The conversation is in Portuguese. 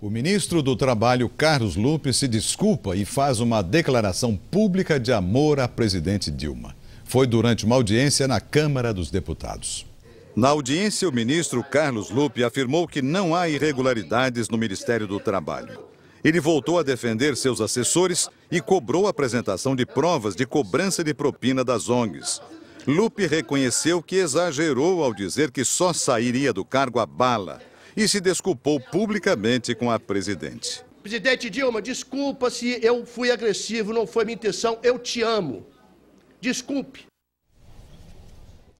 O ministro do Trabalho, Carlos Lupe, se desculpa e faz uma declaração pública de amor à presidente Dilma. Foi durante uma audiência na Câmara dos Deputados. Na audiência, o ministro Carlos Lupe afirmou que não há irregularidades no Ministério do Trabalho. Ele voltou a defender seus assessores e cobrou a apresentação de provas de cobrança de propina das ONGs. Lupe reconheceu que exagerou ao dizer que só sairia do cargo a bala e se desculpou publicamente com a presidente. Presidente Dilma, desculpa se eu fui agressivo, não foi minha intenção, eu te amo. Desculpe.